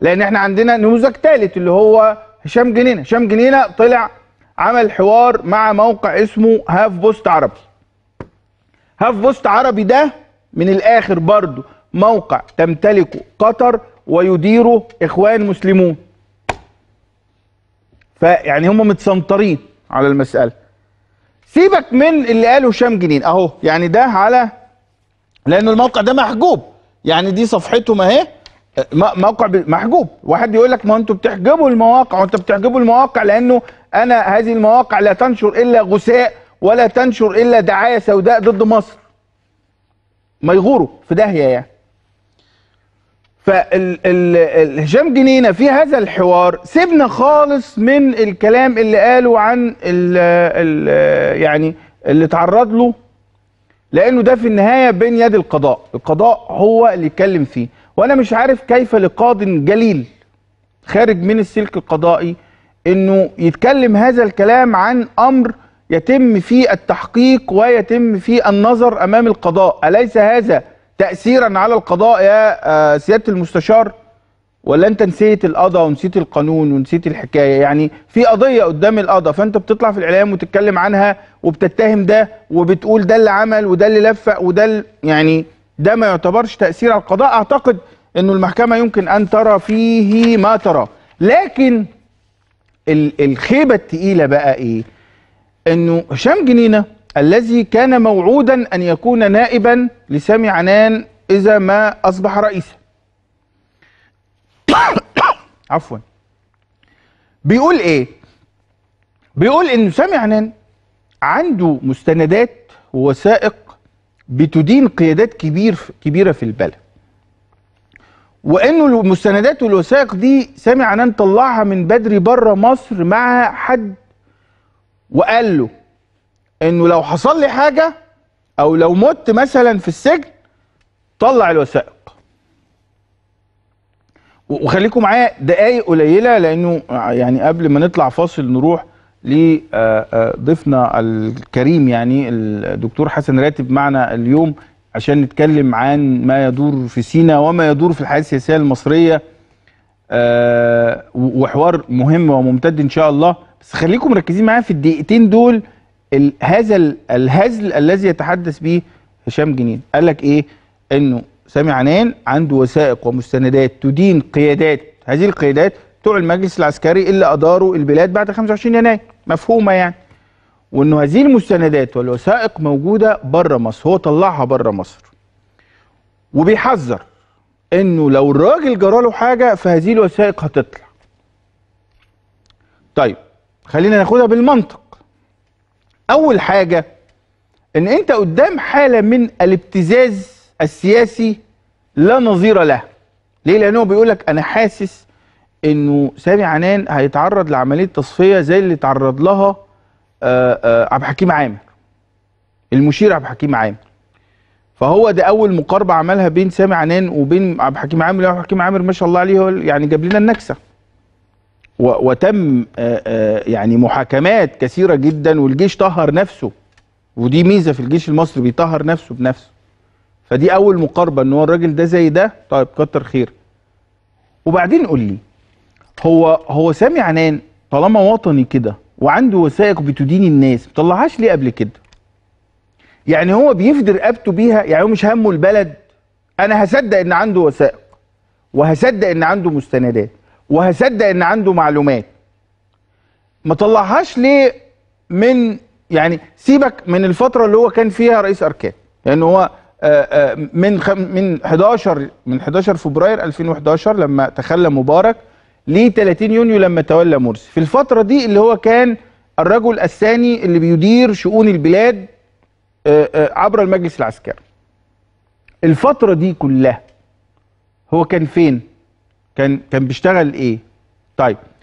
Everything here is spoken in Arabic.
لان احنا عندنا نموذج ثالث اللي هو هشام جنينه هشام جنينه طلع عمل حوار مع موقع اسمه هاف بوست عربي هاف بوست عربي ده من الاخر برضه موقع تمتلكه قطر ويديره اخوان مسلمون فيعني هم متسنطرين على المساله سيبك من اللي قاله هشام جنين اهو يعني ده على لان الموقع ده محجوب يعني دي صفحتهم اهي موقع محجوب واحد يقول لك ما انتوا بتحجبوا المواقع وانتوا بتحجبوا المواقع لانه انا هذه المواقع لا تنشر الا غثاء ولا تنشر الا دعايه سوداء ضد مصر ما يغوروا في داهيه يعني فهشام جنينه في هذا الحوار سيبنا خالص من الكلام اللي قاله عن ال ال يعني اللي تعرض له لانه ده في النهايه بين يد القضاء القضاء هو اللي يتكلم فيه وانا مش عارف كيف لقاض جليل خارج من السلك القضائي انه يتكلم هذا الكلام عن امر يتم فيه التحقيق ويتم فيه النظر امام القضاء اليس هذا تاثيرا على القضاء يا آه، سياده المستشار ولا انت نسيت القضاء ونسيت القانون ونسيت الحكايه يعني في قضيه قدام القضاء فانت بتطلع في الاعلام وتتكلم عنها وبتتهم ده وبتقول ده اللي عمل وده اللي لفق وده يعني ده ما يعتبرش تأثير على القضاء أعتقد أنه المحكمة يمكن أن ترى فيه ما ترى لكن الخيبة الثقيله بقى إيه أنه هشام جنينة الذي كان موعودا أن يكون نائبا لسامي عنان إذا ما أصبح رئيسا عفوا بيقول إيه بيقول أنه سامي عنان عنده مستندات ووثائق بتدين قيادات كبير كبيره في البلد وانه المستندات والوثائق دي سامع عنان طلعها من بدري بره مصر مع حد وقال له انه لو حصل لي حاجه او لو مت مثلا في السجن طلع الوثائق وخليكم معايا دقايق قليله لانه يعني قبل ما نطلع فاصل نروح لضيفنا الكريم يعني الدكتور حسن راتب معنا اليوم عشان نتكلم عن ما يدور في سينا وما يدور في الحياه السياسيه المصريه آه، وحوار مهم وممتد ان شاء الله بس خليكم مركزين معايا في الدقيقتين دول هذا الهزل الذي يتحدث به هشام جنين قال لك ايه انه سامي عنان عنده وثائق ومستندات تدين قيادات هذه القيادات بتوع المجلس العسكري اللي اداروا البلاد بعد 25 يناير مفهومه يعني وان هذه المستندات والوثائق موجوده بره مصر هو طلعها بره مصر وبيحذر انه لو الراجل جراله حاجه فهذه الوثائق هتطلع طيب خلينا ناخدها بالمنطق اول حاجه ان انت قدام حاله من الابتزاز السياسي لا نظير له ليه لانه بيقول لك انا حاسس انه سامي عنان هيتعرض لعمليه تصفيه زي اللي تعرض لها آه، آه، عبد الحكيم عامر المشير عبد الحكيم عامر فهو ده اول مقاربه عملها بين سامي عنان وبين عبد الحكيم عامر عبد الحكيم عامر ما شاء الله عليه هو يعني جاب لنا النكسه وتم آه، يعني محاكمات كثيره جدا والجيش طهر نفسه ودي ميزه في الجيش المصري بيطهر نفسه بنفسه فدي اول مقاربه ان هو الراجل ده زي ده طيب كتر خير وبعدين قول لي هو هو سامي عنان طالما وطني كده وعنده وثائق بتدين الناس مطلعهاش ليه قبل كده يعني هو بيفدي رقبته بيها يعني هو مش همه البلد انا هصدق ان عنده وثائق وهصدق ان عنده مستندات وهصدق ان عنده معلومات ما طلعهاش ليه من يعني سيبك من الفتره اللي هو كان فيها رئيس اركان لان يعني هو آه، آه، من من 11 من 11 فبراير 2011 لما تخلى مبارك ليه 30 يونيو لما تولى مرسي في الفترة دي اللي هو كان الرجل الثاني اللي بيدير شؤون البلاد آه، آه، عبر المجلس العسكري الفترة دي كلها هو كان فين كان كان بيشتغل ايه طيب